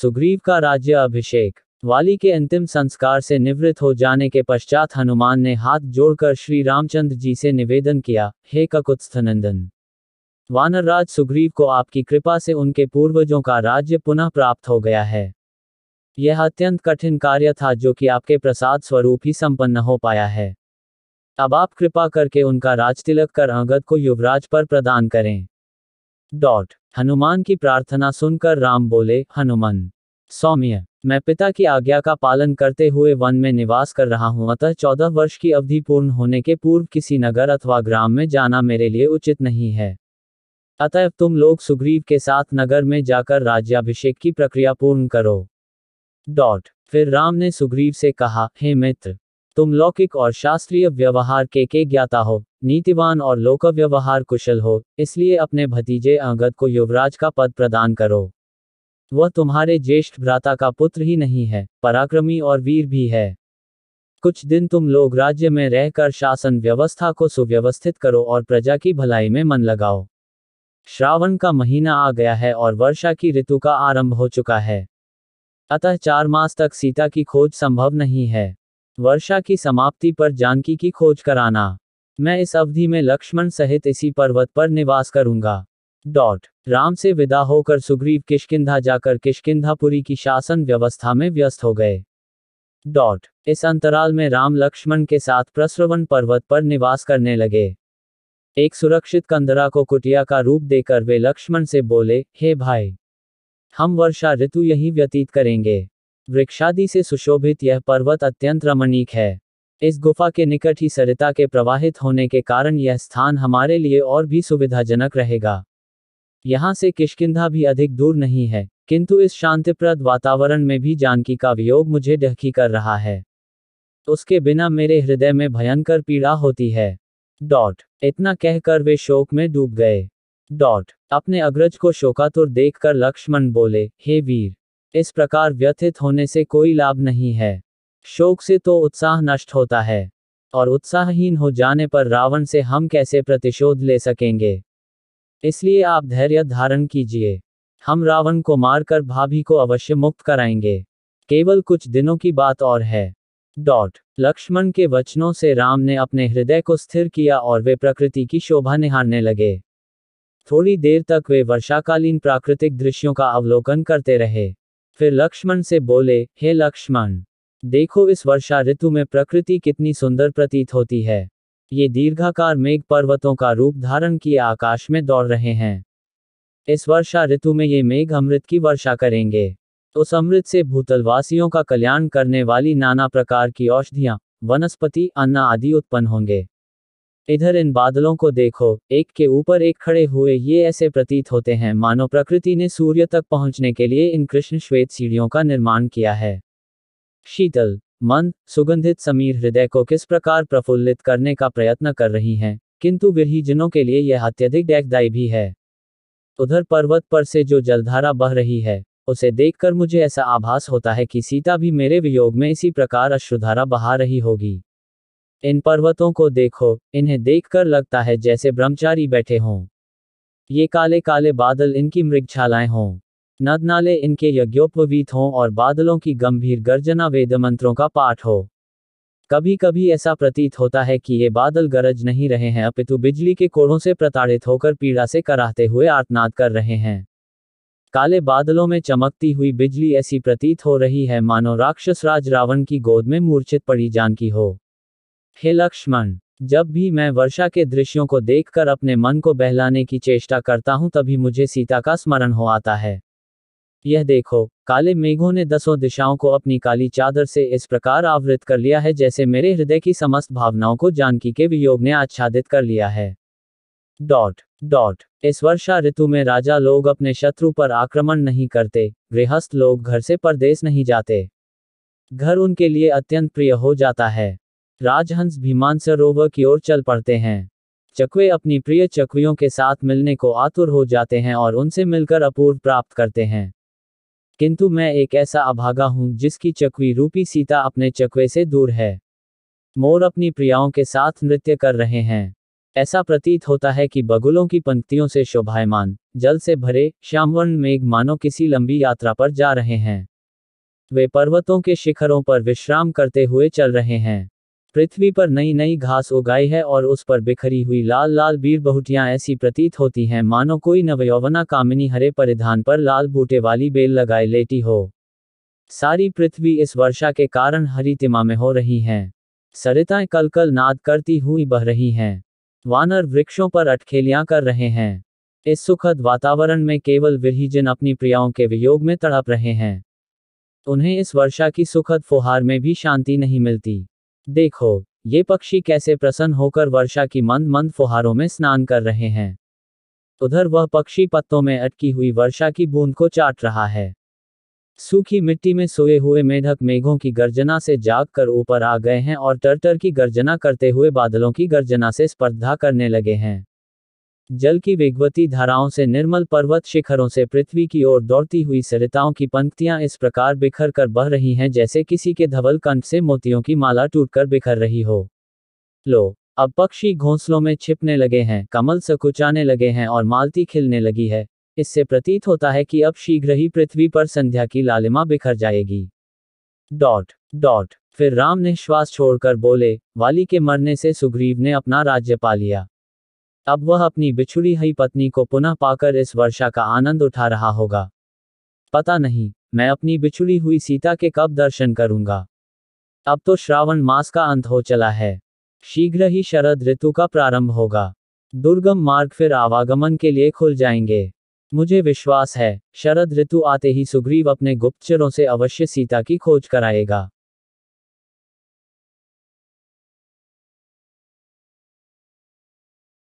सुग्रीव का राज्य अभिषेक वाली के अंतिम संस्कार से निवृत्त हो जाने के पश्चात हनुमान ने हाथ जोड़कर श्री रामचंद्र जी से निवेदन किया हे ककुत्स्थनंदन वानरराज सुग्रीव को आपकी कृपा से उनके पूर्वजों का राज्य पुनः प्राप्त हो गया है यह अत्यंत कठिन कार्य था जो कि आपके प्रसाद स्वरूप ही संपन्न हो पाया है अब आप कृपा करके उनका राजतिलक कर अंगद को युवराज पर प्रदान करें डॉट हनुमान की प्रार्थना सुनकर राम बोले हनुमान सौम्य मैं पिता की आज्ञा का पालन करते हुए वन में निवास कर रहा हूँ अतः चौदह वर्ष की अवधि पूर्ण होने के पूर्व किसी नगर अथवा ग्राम में जाना मेरे लिए उचित नहीं है अतः तुम लोग सुग्रीव के साथ नगर में जाकर राज्याभिषेक की प्रक्रिया पूर्ण करो डॉट फिर राम ने सुग्रीव से कहा हे मित्र तुम लौकिक और शास्त्रीय व्यवहार के के ज्ञाता हो नीतिवान और लोक व्यवहार कुशल हो इसलिए अपने भतीजे अंगद को युवराज का पद प्रदान करो वह तुम्हारे ज्येष्ठ भ्राता का पुत्र ही नहीं है पराक्रमी और वीर भी है कुछ दिन तुम लोग राज्य में रहकर शासन व्यवस्था को सुव्यवस्थित करो और प्रजा की भलाई में मन लगाओ श्रावण का महीना आ गया है और वर्षा की ऋतु का आरंभ हो चुका है अतः चार मास तक सीता की खोज संभव नहीं है वर्षा की समाप्ति पर जानकी की खोज कराना मैं इस अवधि में लक्ष्मण सहित इसी पर्वत पर निवास करूंगा डॉट राम से विदा होकर सुग्रीव किशकिंधा जाकर किशकिंधापुरी की शासन व्यवस्था में व्यस्त हो गए डॉट इस अंतराल में राम लक्ष्मण के साथ प्रस्रवन पर्वत पर निवास करने लगे एक सुरक्षित कंदरा को कुटिया का रूप देकर वे लक्ष्मण से बोले हे hey भाई हम वर्षा ऋतु यहीं व्यतीत करेंगे वृक्षादि से सुशोभित यह पर्वत अत्यंत रमणीक है इस गुफा के निकट ही सरिता के प्रवाहित होने के कारण यह स्थान हमारे लिए और भी सुविधाजनक रहेगा यहाँ से किशकिंधा भी अधिक दूर नहीं है किंतु इस शांतिप्रद वातावरण में भी जानकी का वियोग मुझे डहकी कर रहा है उसके बिना मेरे हृदय में भयंकर पीड़ा होती है डॉट इतना कहकर वे शोक में डूब गए डॉट अपने अग्रज को शोकातुर देखकर लक्ष्मण बोले हे वीर इस प्रकार व्यथित होने से कोई लाभ नहीं है शोक से तो उत्साह नष्ट होता है और उत्साहहीन हो जाने पर रावण से हम कैसे प्रतिशोध ले सकेंगे इसलिए आप धैर्य धारण कीजिए हम रावण को मारकर भाभी को अवश्य मुक्त कराएंगे केवल कुछ दिनों की बात और है डॉट लक्ष्मण के वचनों से राम ने अपने हृदय को स्थिर किया और वे प्रकृति की शोभा निहारने लगे थोड़ी देर तक वे वर्षाकालीन प्राकृतिक दृश्यों का अवलोकन करते रहे फिर लक्ष्मण से बोले हे लक्ष्मण देखो इस वर्षा ऋतु में प्रकृति कितनी सुंदर प्रतीत होती है ये दीर्घाकार मेघ पर्वतों का रूप धारण किए आकाश में दौड़ रहे हैं इस वर्षा ऋतु में ये मेघ अमृत की वर्षा करेंगे उस अमृत से भूतलवासियों का कल्याण करने वाली नाना प्रकार की औषधियाँ वनस्पति अन्न आदि उत्पन्न होंगे इधर इन बादलों को देखो एक के ऊपर एक खड़े हुए ये ऐसे प्रतीत होते हैं मानो प्रकृति ने सूर्य तक पहुंचने के लिए इन कृष्ण श्वेत सीढ़ियों का निर्माण किया है शीतल मंद सुगंधित समीर हृदय को किस प्रकार प्रफुल्लित करने का प्रयत्न कर रही हैं किंतु विरहीजनों के लिए यह अत्यधिक डैकदायी भी है उधर पर्वत पर से जो जलधारा बह रही है उसे देखकर मुझे ऐसा आभास होता है कि सीता भी मेरे वियोग में इसी प्रकार अश्रुधारा बहा रही होगी इन पर्वतों को देखो इन्हें देखकर लगता है जैसे ब्रह्मचारी बैठे हों ये काले काले बादल इनकी मृगछालाएं हों नद नाले इनके यज्ञोपवीत हों और बादलों की गंभीर गर्जना वेद मंत्रों का पाठ हो कभी कभी ऐसा प्रतीत होता है कि ये बादल गरज नहीं रहे हैं अपितु बिजली के कोड़ों से प्रताड़ित होकर पीड़ा से कराहते हुए आर्तनाद कर रहे हैं काले बादलों में चमकती हुई बिजली ऐसी प्रतीत हो रही है मानो राक्षस राज रावण की गोद में मूर्छित पड़ी जानकी हो हे लक्ष्मण जब भी मैं वर्षा के दृश्यों को देखकर अपने मन को बहलाने की चेष्टा करता हूँ तभी मुझे सीता का स्मरण हो आता है यह देखो काले मेघों ने दसों दिशाओं को अपनी काली चादर से इस प्रकार आवृत कर लिया है जैसे मेरे हृदय की समस्त भावनाओं को जानकी के वियोग ने आच्छादित कर लिया है डॉट डॉट इस वर्षा ऋतु में राजा लोग अपने शत्रु पर आक्रमण नहीं करते गृहस्थ लोग घर से परदेश नहीं जाते घर उनके लिए अत्यंत प्रिय हो जाता है राजहंस भीमान सरोवर की ओर चल पड़ते हैं चकवे अपनी प्रिय चकवियों के साथ मिलने को आतुर हो जाते हैं और उनसे मिलकर अपूर्व प्राप्त करते हैं किंतु मैं एक ऐसा अभागा हूँ जिसकी चकवी रूपी सीता अपने चकवे से दूर है मोर अपनी प्रियाओं के साथ नृत्य कर रहे हैं ऐसा प्रतीत होता है कि बगुलों की पंक्तियों से शोभायमान जल से भरे श्यामवर्ण मेघ मानो किसी लंबी यात्रा पर जा रहे हैं वे पर्वतों के शिखरों पर विश्राम करते हुए चल रहे हैं पृथ्वी पर नई नई घास उगाई है और उस पर बिखरी हुई लाल लाल बीर बहुटियां ऐसी प्रतीत होती हैं मानो कोई नवयौवना कामिनी हरे परिधान पर लाल बूटे वाली बेल लगाए लेटी हो सारी पृथ्वी इस वर्षा के कारण हरी तिमा में हो रही हैं सरिताएं कल कल नाद करती हुई बह रही हैं वानर वृक्षों पर अटखेलियां कर रहे हैं इस सुखद वातावरण में केवल विरहीजन अपनी प्रियाओं के वियोग में तड़प रहे हैं उन्हें इस वर्षा की सुखद फुहार में भी शांति नहीं मिलती देखो ये पक्षी कैसे प्रसन्न होकर वर्षा की मंद मंद फुहारों में स्नान कर रहे हैं उधर वह पक्षी पत्तों में अटकी हुई वर्षा की बूंद को चाट रहा है सूखी मिट्टी में सोए हुए मेढक मेघों की गर्जना से जाग कर ऊपर आ गए हैं और टर्टर की गर्जना करते हुए बादलों की गर्जना से स्पर्धा करने लगे हैं जल की वेगवती धाराओं से निर्मल पर्वत शिखरों से पृथ्वी की ओर दौड़ती हुई सरिताओं की पंक्तियां इस प्रकार बिखर कर बह रही हैं जैसे किसी के धवल कंठ से मोतियों की माला टूटकर बिखर रही हो लो अब पक्षी घोंसलों में छिपने लगे हैं कमल सकुचाने लगे हैं और मालती खिलने लगी है इससे प्रतीत होता है कि अब शीघ्र ही पृथ्वी पर संध्या की लालिमा बिखर जाएगी डॉट डॉट फिर राम ने श्वास छोड़कर बोले वाली के मरने से सुग्रीव ने अपना राज्य पा लिया अब वह अपनी बिछुड़ी हुई पत्नी को पुनः पाकर इस वर्षा का आनंद उठा रहा होगा पता नहीं मैं अपनी बिछुड़ी हुई सीता के कब दर्शन करूंगा अब तो श्रावण मास का अंत हो चला है शीघ्र ही शरद ऋतु का प्रारंभ होगा दुर्गम मार्ग फिर आवागमन के लिए खुल जाएंगे मुझे विश्वास है शरद ऋतु आते ही सुग्रीव अपने गुप्तचरों से अवश्य सीता की खोज कराएगा